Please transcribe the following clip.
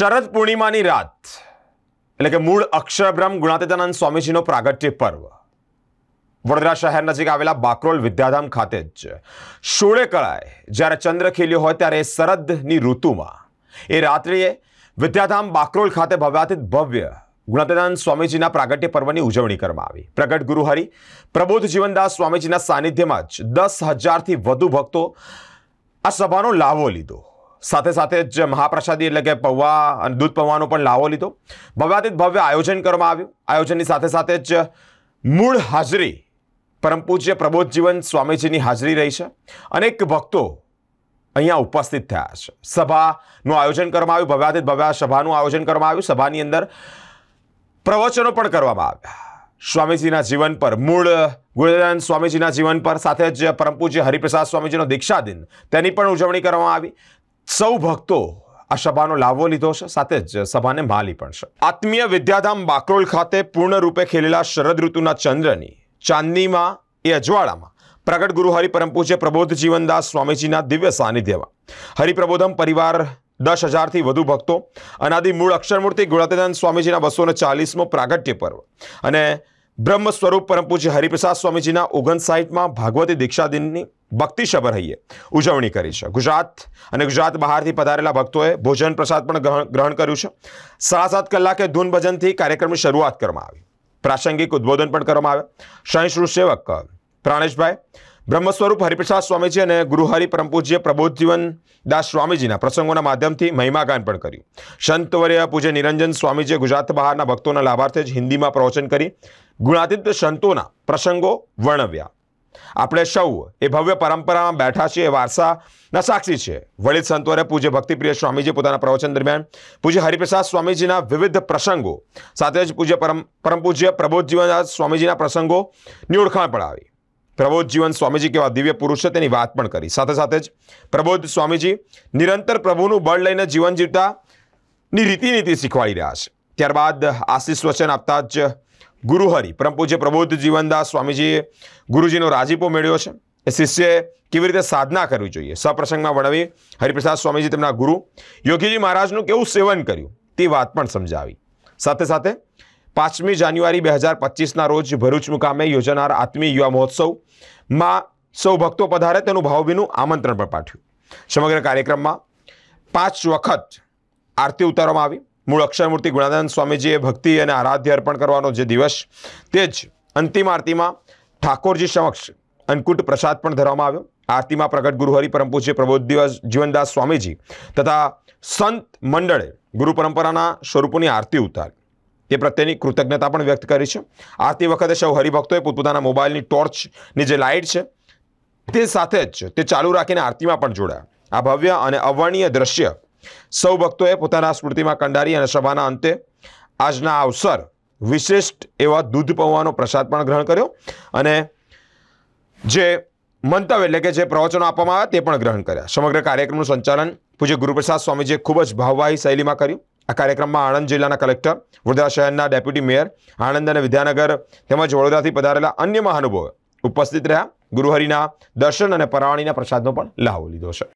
શરદ પૂર્ણિમાની રાત એટલે કે મૂળ અક્ષરબ્રહ્મ ગુણાતીતાનંદ સ્વામીજીનો પ્રાગટ્ય પર્વ વડોદરા શહેર નજીક આવેલા બાકરોલ વિદ્યાધામ ખાતે જ શોળે કળાએ જ્યારે ચંદ્ર ખીલ્યો હોય ત્યારે શરદની ઋતુમાં એ રાત્રિએ વિદ્યાધામ બાકરોલ ખાતે ભવ્યાતીત ભવ્ય ગુણાતીતાનંદ સ્વામીજીના પ્રાગટ્ય પર્વની ઉજવણી કરવામાં આવી પ્રગટ ગુરુહરિ પ્રબોધ જીવનદાસ સ્વામીજીના સાનિધ્યમાં જ દસ હજારથી વધુ ભક્તો આ સભાનો લાવો લીધો સાથે સાથે જ મહાપ્રસાદી એટલે કે પૌવા અને દૂધ પૌવાનો પણ લાવો લીધો ભવ્યાતીત ભવ્ય આયોજન કરવામાં આવ્યું આયોજનની સાથે સાથે જ મૂળ હાજરી પરમ પૂજ્ય પ્રબોધ જીવન સ્વામીજીની હાજરી રહી છે અનેક ભક્તો અહીંયા ઉપસ્થિત થયા છે સભાનું આયોજન કરવામાં આવ્યું ભવ્યાતીત ભવ્ય સભાનું આયોજન કરવામાં આવ્યું સભાની અંદર પ્રવચનો પણ કરવામાં આવ્યા સ્વામીજીના જીવન પર મૂળ ગુરુદયાન સ્વામીજીના જીવન પર સાથે જ પરમ પૂજ્ય હરિપ્રસાદ સ્વામીજીનો દીક્ષા દિન તેની પણ ઉજવણી કરવામાં આવી સૌ ભક્તો આ સભાનો લાવો લીધો છે સાથે જ સભાને માલી પણ છે આત્મીય વિદ્યાધામ બાકરોલ ખાતે પૂર્ણરૂપે ખેલેલા શરદ ઋતુના ચંદ્રની ચાંદનીમાં એ અજવાળામાં પ્રગટ ગુરુ હરિપરમ પૂજ્ય પ્રબોધ જીવનદાસ સ્વામીજીના દિવ્ય સાનિધ્યમાં હરિપ્રબોધમ પરિવાર દસ હજારથી વધુ ભક્તો અનાદિ મૂળ અક્ષરમૂર્તિ ગુણાતીદાન સ્વામીજીના બસો ને ચાલીસમો પ્રાગટ્ય પર્વ અને બ્રહ્મ સ્વરૂપ પરમ પૂજ્ય હરિપ્રસાદ સ્વામીજીના ઓગણ ઓગણસાઠમાં ભાગવતી દીક્ષા દિનની ભક્તિસભર હૈયે ઉજવણી કરી છે ગુજરાત અને ગુજરાત બહારથી પધારેલા ભક્તોએ ભોજન પ્રસાદ પણ ગ્રહણ કર્યું છે સાડા સાત કલાકે ધૂન ભજનથી કાર્યક્રમની શરૂઆત કરવામાં આવી પ્રાસંગિક ઉદ્બોધન પણ કરવામાં આવ્યા સહિષ્ણુ સેવક પ્રાણેશભાઈ બ્રહ્મ સ્વરૂપ હરિપ્રસાદ સ્વામીજી અને ગુરુહરિ પરમપૂજ્ય પ્રબોધજીવન દાસ સ્વામીજીના પ્રસંગોના માધ્યમથી મહિમાગાન પણ કર્યું સંતવર્ય પૂજ્ય નિરંજન સ્વામીજીએ ગુજરાત બહારના ભક્તોના લાભાર્થે જ હિન્દીમાં પ્રવચન કરી ગુણાતીત સંતોના પ્રસંગો વર્ણવ્યા આપણે સૌ એ ભવ્ય પરંપરામાં બેઠા છીએ એ વારસાના સાક્ષી છે વળિત સંતોરે પૂજ્ય ભક્તિપ્રિય સ્વામીજી પોતાના પ્રવચન દરમિયાન પૂજ્ય હરિપ્રસાદ સ્વામીજીના વિવિધ પ્રસંગો સાથે જ પૂજ્ય પરમ પરમ પૂજ્ય પ્રબોધજીવન સ્વામીજીના પ્રસંગોની ઓળખાણ પણ આવી પ્રબોધ જીવન સ્વામીજી કેવા દિવ્ય પુરુષ છે તેની વાત પણ કરી સાથે સાથે જ પ્રબોધ સ્વામીજી નિરંતર પ્રભુનું બળ લઈને જીવન જીવતાની રીતિનીતિ શીખવાડી રહ્યા છે ત્યારબાદ આશીષ વચન આપતા જ ગુરુહરિ પરમ પૂજ્ય પ્રબુદ્ધ જીવનદાસ સ્વામીજીએ ગુરુજીનો રાજીપો મેળ્યો છે એ શિષ્યએ કેવી રીતે સાધના કરવી જોઈએ સપ્રસંગમાં વળવી હરિપ્રસાદ સ્વામીજી તેમના ગુરુ યોગીજી મહારાજનું કેવું સેવન કર્યું તે વાત પણ સમજાવી સાથે સાથે પાંચમી જાન્યુઆરી બે હજાર પચીસના રોજ ભરૂચ મુકામે યોજાનાર આત્મીય યુવા મહોત્સવમાં સૌ ભક્તો પધારે તેનું ભાવભીનું આમંત્રણ પણ પાઠ્યું સમગ્ર કાર્યક્રમમાં પાંચ વખત આરતી ઉતારવામાં આવી મૂળ અક્ષયમૂર્તિ ગુણાનંદ સ્વામીજીએ ભક્તિ અને આરાધ્ય અર્પણ કરવાનો જે દિવસ તે જ અંતિમ આરતીમાં ઠાકોરજી સમક્ષ અન્નકૂટ પ્રસાદ પણ ધરવામાં આવ્યો આરતીમાં પ્રગટ ગુરુહરિ પરમ પૂજ્ય પ્રબોધ જીવનદાસ સ્વામીજી તથા સંત મંડળે ગુરુ પરંપરાના સ્વરૂપોની આરતી ઉતારી તે પ્રત્યેની કૃતજ્ઞતા પણ વ્યક્ત કરી છે આરતી વખતે સૌ હરિભક્તોએ પોતપોતાના મોબાઈલની ટોર્ચની જે લાઇટ છે તે સાથે જ તે ચાલુ રાખીને આરતીમાં પણ જોડાયા આ ભવ્ય અને અવર્ણીય દ્રશ્ય સૌ ભક્તોએ પોતાના સ્મૃતિમાં કંડારી અને સભાના અંતે આજના અવસર વિશિષ્ટ એવા દૂધ પૌવાનો પ્રસાદ પણ ગ્રહણ કર્યો અને જે મંતવ્ય એટલે કે જે પ્રવચનો આપવામાં આવ્યા તે પણ ગ્રહણ કર્યા સમગ્ર કાર્યક્રમનું સંચાલન પૂજ્ય ગુરુપ્રસાદ સ્વામીજીએ ખૂબ જ ભાવવાહી શૈલીમાં કર્યું આ કાર્યક્રમમાં આણંદ જિલ્લાના કલેક્ટર વડોદરા શહેરના ડેપ્યુટી મેયર આણંદ અને વિદ્યાનગર તેમજ વડોદરાથી પધારેલા અન્ય મહાનુભવો ઉપસ્થિત રહ્યા ગુરુહરિના દર્શન અને પરાવણીના પ્રસાદનો પણ લાહો લીધો છે